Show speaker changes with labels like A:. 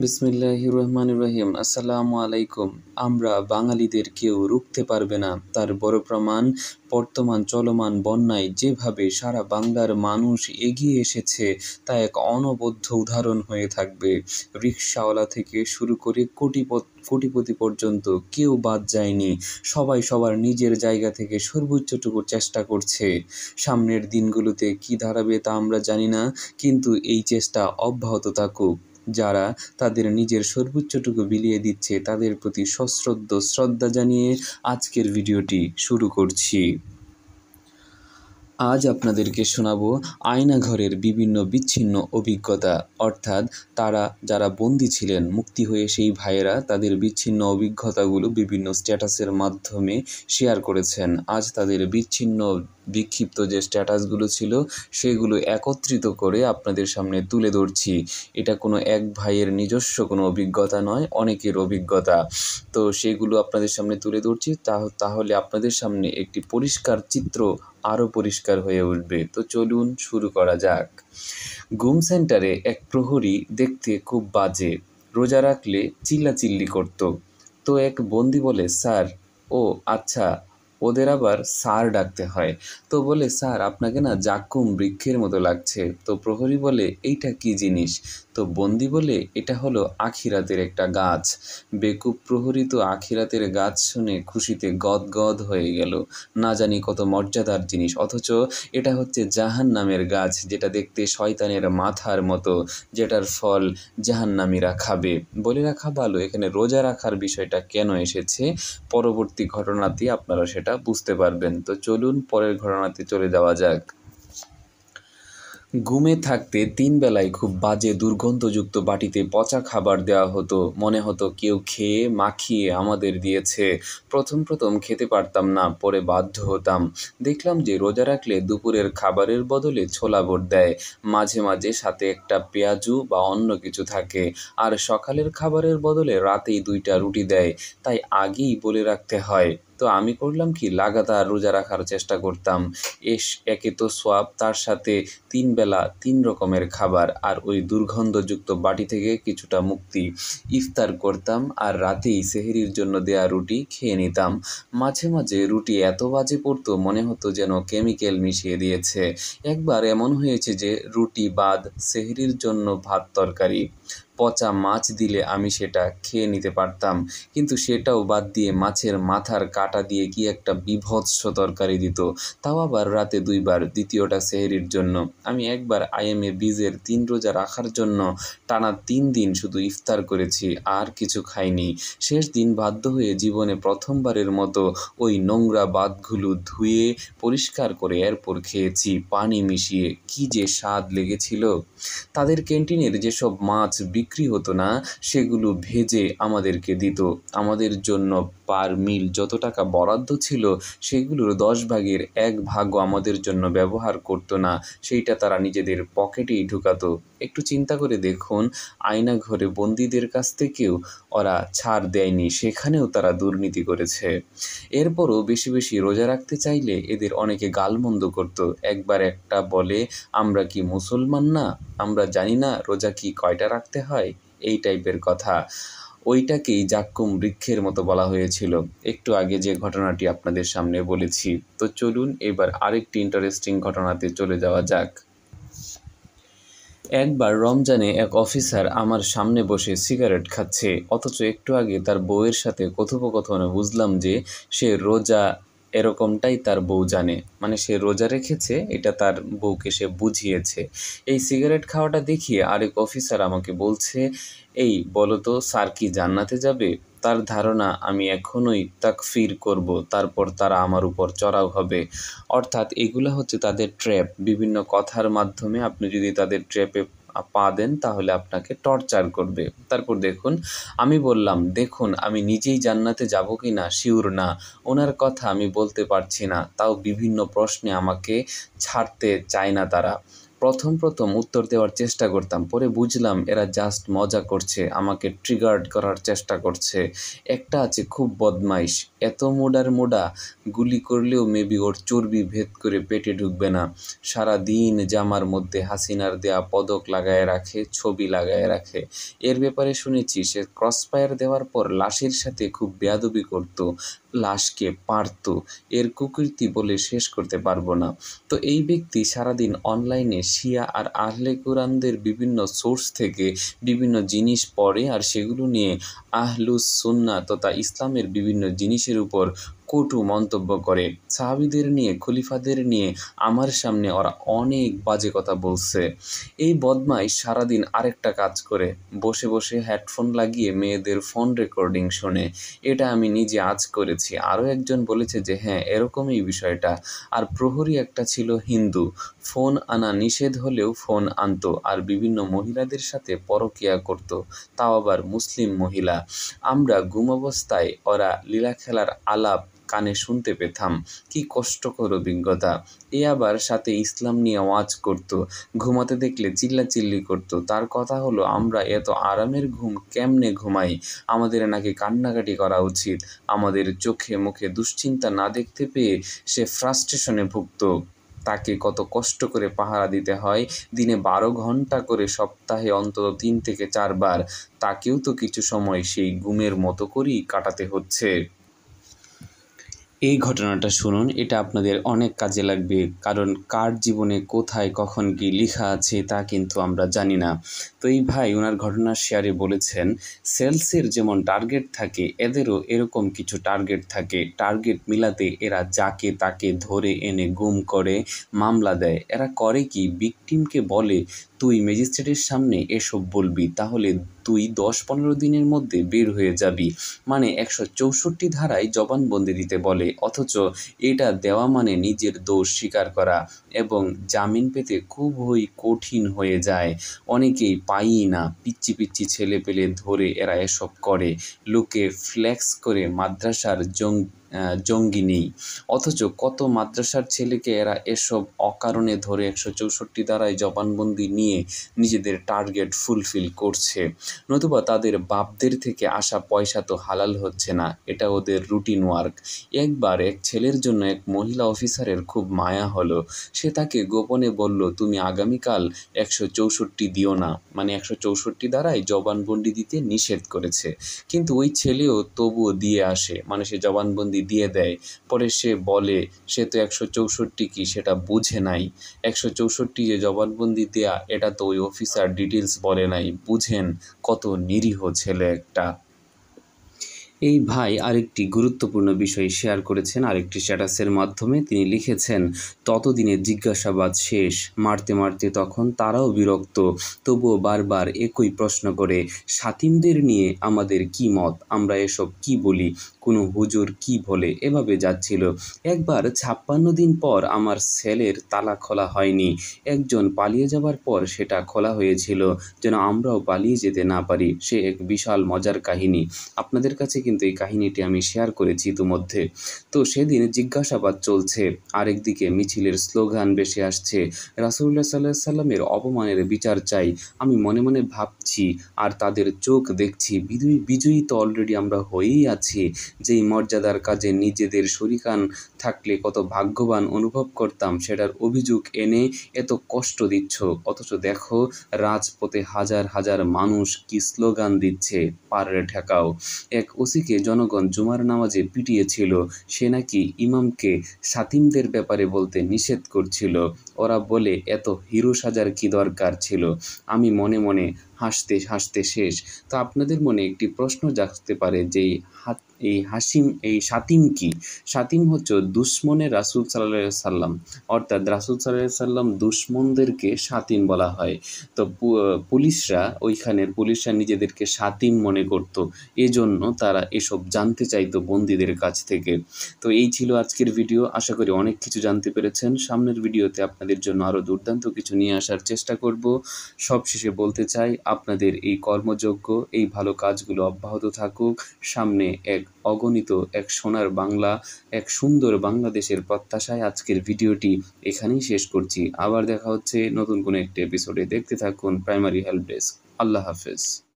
A: বিসমিল্লাহ রহমান রহিম আসসালামু আলাইকুম আমরা বাঙালিদের কেউ রুখতে পারবে না তার বড় প্রমাণ বর্তমান চলমান বন্যায় যেভাবে সারা বাংলার মানুষ এগিয়ে এসেছে তা এক অনবদ্য উদাহরণ হয়ে থাকবে রিক্সাওয়ালা থেকে শুরু করে কোটিপত কোটিপতি পর্যন্ত কেউ বাদ যায়নি সবাই সবার নিজের জায়গা থেকে সর্বোচ্চটুকু চেষ্টা করছে সামনের দিনগুলোতে কি ধারাবে তা আমরা জানি না কিন্তু এই চেষ্টা অব্যাহত থাকুক যারা তাদের নিজের সর্বোচ্চটুকু বিলিয়ে দিচ্ছে তাদের প্রতি সশ্রদ্ধ শ্রদ্ধা জানিয়ে আজকের ভিডিওটি শুরু করছি আজ আপনাদেরকে শোনাবো আয়নাঘরের বিভিন্ন বিচ্ছিন্ন অভিজ্ঞতা অর্থাৎ তারা যারা বন্দী ছিলেন মুক্তি হয়ে সেই ভাইয়েরা তাদের বিচ্ছিন্ন অভিজ্ঞতাগুলো বিভিন্ন স্ট্যাটাসের মাধ্যমে শেয়ার করেছেন আজ তাদের বিচ্ছিন্ন বিক্ষিপ্ত যে স্ট্যাটাসগুলো ছিল সেগুলো একত্রিত করে আপনাদের সামনে তুলে ধরছি এটা কোনো এক ভাইয়ের নিজস্ব কোনো অভিজ্ঞতা নয় অনেকের অভিজ্ঞতা তো সেগুলো আপনাদের সামনে তুলে ধরছি তাহলে আপনাদের সামনে একটি পরিষ্কার চিত্র আরও পরিষ্কার হয়ে উঠবে তো চলুন শুরু করা যাক গুম সেন্টারে এক প্রহরী দেখতে খুব বাজে রোজা রাখলে চিল্লাচিল্লি করত তো এক বন্দি বলে স্যার ও আচ্ছা ওদের আবার স্যার ডাকতে হয় তো বলে স্যার আপনাকে না জাক্কুম বৃক্ষের মতো লাগছে তো প্রহরী বলে এইটা কি জিনিস তো বন্দি বলে এটা হলো আখিরাতের একটা গাছ বেকুব প্রহরিত আখিরাতের গাছ শুনে খুশিতে গদ গদ হয়ে গেল না জানি কত মর্যাদার জিনিস অথচ এটা হচ্ছে জাহান নামের গাছ যেটা দেখতে শয়তানের মাথার মতো যেটার ফল জাহান্নামীরা খাবে বলে রাখা ভালো এখানে রোজা রাখার বিষয়টা কেন এসেছে পরবর্তী ঘটনাতে আপনারা সেটা বুঝতে পারবেন তো চলুন পরের ঘটনাতে চলে যাওয়া যাক ঘুমে থাকতে তিন বেলায় খুব বাজে দুর্গন্ধযুক্ত বাটিতে পচা খাবার দেওয়া হতো মনে হতো কেউ খেয়ে মাখিয়ে আমাদের দিয়েছে প্রথম প্রথম খেতে পারতাম না পরে বাধ্য হতাম দেখলাম যে রোজা রাখলে দুপুরের খাবারের বদলে ছোলা বোট দেয় মাঝে মাঝে সাথে একটা পেঁয়াজু বা অন্য কিছু থাকে আর সকালের খাবারের বদলে রাতেই দুইটা রুটি দেয় তাই আগেই বলে রাখতে হয় তো আমি করলাম কি লাগাতার রোজা রাখার চেষ্টা করতাম এস একে তো সোয়াব তার সাথে তিন বেলা তিন রকমের খাবার আর ওই দুর্গন্ধযুক্ত বাটি থেকে কিছুটা মুক্তি ইফতার করতাম আর রাতেই সেহেরির জন্য দেয়া রুটি খেয়ে নিতাম মাঝে মাঝে রুটি এত বাজে পড়তো মনে হতো যেন কেমিক্যাল মিশিয়ে দিয়েছে একবার এমন হয়েছে যে রুটি বাদ সেহরির জন্য ভাত তরকারি পচা মাছ দিলে আমি সেটা খেয়ে নিতে পারতাম কিন্তু সেটাও বাদ দিয়ে মাছের মাথার কাটা দিয়ে কি একটা বিভৎস তরকারি দিত তাও আবার রাতে দুইবার দ্বিতীয়টা সেহেরির জন্য আমি একবার আইএমএ বীজের তিন রোজা রাখার জন্য টানা তিন দিন শুধু ইফতার করেছি আর কিছু খাইনি শেষ দিন বাধ্য হয়ে জীবনে প্রথমবারের মতো ওই নোংরা বাদগুলো ধুয়ে পরিষ্কার করে এরপর খেয়েছি পানি মিশিয়ে কি যে স্বাদ লেগেছিল তাদের ক্যান্টিনের যেসব মাছ বিক্রি বিক্রি হতো না সেগুলো ভেজে আমাদেরকে দিত আমাদের জন্য পার মিল যত টাকা বরাদ্দ ছিল সেগুলোর দশ ভাগের এক ভাগও আমাদের জন্য ব্যবহার করতো না সেইটা তারা নিজেদের পকেটেই ঢুকাতো একটু চিন্তা করে দেখুন আয়না ঘরে বন্দীদের কাছ থেকেও ওরা ছাড় দেয়নি সেখানেও তারা দুর্নীতি করেছে এরপরও বেশি বেশি রোজা রাখতে চাইলে এদের অনেকে গালমন্দ করত একবার একটা বলে আমরা কি মুসলমান না আমরা জানি না রোজা কি কয়টা রাখতে হয় এই টাইপের কথা ওইটাকেই জাক্কুম বৃক্ষের মতো বলা হয়েছিল একটু আগে যে ঘটনাটি আপনাদের সামনে বলেছি তো চলুন এবার আরেকটি ইন্টারেস্টিং ঘটনাতে চলে যাওয়া যাক একবার রমজানে এক অফিসার আমার সামনে বসে সিগারেট খাচ্ছে অথচ একটু আগে তার বউয়ের সাথে কথোপকথনে বুঝলাম যে সে রোজা এরকমটাই তার বউ জানে মানে সে রোজা রেখেছে এটা তার বউকে সে বুঝিয়েছে এই সিগারেট খাওয়াটা দেখিয়ে আরেক অফিসার আমাকে বলছে এই বলতো স্যার কি জান্নাতে যাবে তার ধারণা আমি তাক তাকফির করব তারপর তারা আমার উপর চড়াও হবে অর্থাৎ এগুলো হচ্ছে তাদের ট্র্যাপ বিভিন্ন কথার মাধ্যমে আপনি যদি তাদের ট্র্যাপে পা দেন তাহলে আপনাকে টর্চার করবে তারপর দেখুন আমি বললাম দেখুন আমি নিজেই জান্নাতে যাব কি না শিউর না ওনার কথা আমি বলতে পারছি না তাও বিভিন্ন প্রশ্নে আমাকে ছাড়তে চায় না তারা প্রথম প্রথম উত্তর দেওয়ার চেষ্টা করতাম পরে বুঝলাম এরা জাস্ট মজা করছে আমাকে ট্রিগার্ড করার চেষ্টা করছে একটা আছে খুব বদমাইশ এত মোডার মোডা গুলি করলেও মেবি ওর চর্বি ভেদ করে পেটে ঢুকবে না সারা দিন জামার মধ্যে হাসিনার দেয়া পদক লাগায় রাখে ছবি লাগায় রাখে এর ব্যাপারে শুনেছি সে ক্রসফায়ার দেওয়ার পর লাশের সাথে খুব বেয়াদবি করত লাশকে পারত এর কুকৃতি বলে শেষ করতে পারবো না তো এই ব্যক্তি সারাদিন অনলাইনে শিয়া আর আহলে কোরআনদের বিভিন্ন সোর্স থেকে বিভিন্ন জিনিস পড়ে আর সেগুলো নিয়ে আহলুস সুন্না তথা ইসলামের বিভিন্ন জিনিসের উপর কটু মন্তব্য করে সাহাবিদের নিয়ে খলিফাদের নিয়ে আমার সামনে ওরা অনেক বাজে কথা বলছে এই বদমাই সারাদিন আরেকটা কাজ করে বসে বসে হেডফোন লাগিয়ে মেয়েদের ফোন রেকর্ডিং শোনে এটা আমি নিজে আজ করেছি আরও একজন বলেছে যে হ্যাঁ এরকমই বিষয়টা আর প্রহরী একটা ছিল হিন্দু ফোন আনা নিষেধ হলেও ফোন আনত আর বিভিন্ন মহিলাদের সাথে পরকিয়া করত তাও আবার মুসলিম মহিলা আমরা ঘুমাবস্থায় ওরা লীলা খেলার আলাপ কানে শুনতে পেতাম কি কষ্টকর অভিজ্ঞতা এ আবার সাথে ইসলাম নিয়ে আওয়াজ করত ঘুমাতে দেখলে চিল্লাচিল্লি করতো তার কথা হলো আমরা এত আরামের ঘুম কেমনে ঘুমাই আমাদের নাকি কান্নাকাটি করা উচিত আমাদের চোখে মুখে দুশ্চিন্তা না দেখতে পেয়ে সে ফ্রাস্ট্রেশনে ভুগত তাকে কত কষ্ট করে পাহারা দিতে হয় দিনে বারো ঘন্টা করে সপ্তাহে অন্তত তিন থেকে চারবার তাকেও তো কিছু সময় সেই গুমের মতো করেই কাটাতে হচ্ছে এই ঘটনাটা শুনুন এটা আপনাদের অনেক কাজে লাগবে কারণ কার জীবনে কোথায় কখন কি লেখা আছে তা কিন্তু আমরা জানি না তো এই ভাই ওনার ঘটনার শেয়ারে বলেছেন সেলসের যেমন টার্গেট থাকে এদেরও এরকম কিছু টার্গেট থাকে টার্গেট মিলাতে এরা যাকে তাকে ধরে এনে গুম করে মামলা দেয় এরা করে কি বিক্টিমকে বলে তুই ম্যাজিস্ট্রেটের সামনে এসব বলবি তাহলে তুই দশ পনেরো দিনের মধ্যে বের হয়ে যাবি মানে একশো চৌষট্টি ধারায় জবানবন্দি দিতে বলে অথচ এটা দেওয়া মানে নিজের দোষ স্বীকার করা এবং জামিন পেতে খুবই কঠিন হয়ে যায় অনেকেই পাই না পিচ্ছি পিচ্ছি ছেলে পেলে ধরে এরা এসব করে লোকে ফ্ল্যাক্স করে মাদ্রাসার জঙ্গি জঙ্গি নেই অথচ কত মাদ্রাসার ছেলেকে এরা এসব অকারণে ধরে একশো চৌষট্টি দ্বারায় জবানবন্দি নিয়ে নিজেদের টার্গেট ফুলফিল করছে নতুবা তাদের বাপদের থেকে আসা পয়সা তো হালাল হচ্ছে না এটা ওদের রুটিন ওয়ার্ক একবার এক ছেলের জন্য এক মহিলা অফিসারের খুব মায়া হলো সে তাকে গোপনে বলল তুমি আগামীকাল একশো চৌষট্টি দিও না মানে একশো চৌষট্টি দ্বারাই জবানবন্দি দিতে নিষেধ করেছে কিন্তু ওই ছেলেও তবুও দিয়ে আসে মানে সে জবানবন্দি দিয়ে দেয় পরে সে বলে সে তো একশো চৌষট্টি কী সেটা বুঝে নাই একশো চৌষট্টি যে জবানবন্দি দেয়া এটা তো ওই অফিসার ডিটেলস বলে নাই বুঝেন কত নিরীহ ছেলে একটা এই ভাই আরেকটি গুরুত্বপূর্ণ বিষয় শেয়ার করেছেন আরেকটি স্ট্যাটাসের মাধ্যমে তিনি লিখেছেন ততদিনে জিজ্ঞাসাবাদ শেষ মারতে মারতে তখন তারাও বিরক্ত তবুও বারবার একই প্রশ্ন করে সাতিমদের নিয়ে আমাদের কি মত আমরা এসব কি বলি কোনো হুজুর কি বলে এভাবে যাচ্ছিল একবার ছাপ্পান্ন দিন পর আমার সেলের তালা খোলা হয়নি একজন পালিয়ে যাবার পর সেটা খোলা হয়েছিল যেন আমরাও পালিয়ে যেতে না পারি সে এক বিশাল মজার কাহিনী আপনাদের কাছে কি কিন্তু এই কাহিনীটি আমি শেয়ার করেছি ইতিমধ্যে তো সেদিন জিজ্ঞাসাবাদ চলছে আরেকদিকে মিছিলের স্লোগান বেশি আসছে রাসুল্লাহ সাল্লাহ সাল্লামের অপমানের বিচার চাই আমি মনে মনে ভাবছি আর তাদের চোখ দেখছি বিজয়ী বিজয়ী তো অলরেডি আমরা হয়েই আছি যেই মর্যাদার কাজে নিজেদের শরিকান থাকলে কত ভাগ্যবান অনুভব করতাম সেটার অভিযোগ এনে এত কষ্ট দিচ্ছ অথচ দেখো রাজপথে হাজার হাজার মানুষ কি স্লোগান দিচ্ছে পারে ঠেকাও এক ওসি গান্ধীকে জনগণ জুমার নামাজে পিটিয়েছিল সে নাকি ইমামকে সাতিমদের ব্যাপারে বলতে নিষেধ করছিল ওরা বলে এত হিরো সাজার কী দরকার ছিল আমি মনে মনে হাসতে হাসতে শেষ তো আপনাদের মনে একটি প্রশ্ন জাগতে পারে যে এই হাসিম এই সাতিম কি সাতিম হচ্ছে দুশ্মনের রাসুল সাল্লাহ সাল্লাম অর্থাৎ রাসুল সাল্লাহ সাল্লাম দুশ্মনদেরকে সাতিম বলা হয় তো পুলিশরা ওইখানের পুলিশরা নিজেদেরকে সাতিম মনে করত এজন্য তারা এসব জানতে চাইতো বন্দীদের কাছ থেকে তো এই ছিল আজকের ভিডিও আশা করি অনেক কিছু জানতে পেরেছেন সামনের ভিডিওতে আপনাদের আপনাদের জন্য আরও দুর্দান্ত কিছু নিয়ে আসার চেষ্টা করব সবশেষে বলতে চাই আপনাদের এই কর্মযোগ্য এই ভালো কাজগুলো অব্যাহত থাকুক সামনে এক অগণিত এক সোনার বাংলা এক সুন্দর বাংলাদেশের প্রত্যাশায় আজকের ভিডিওটি এখানেই শেষ করছি আবার দেখা হচ্ছে নতুন কোনো একটি এপিসোডে দেখতে থাকুন প্রাইমারি হেল্প ডেস্ক আল্লাহ হাফেজ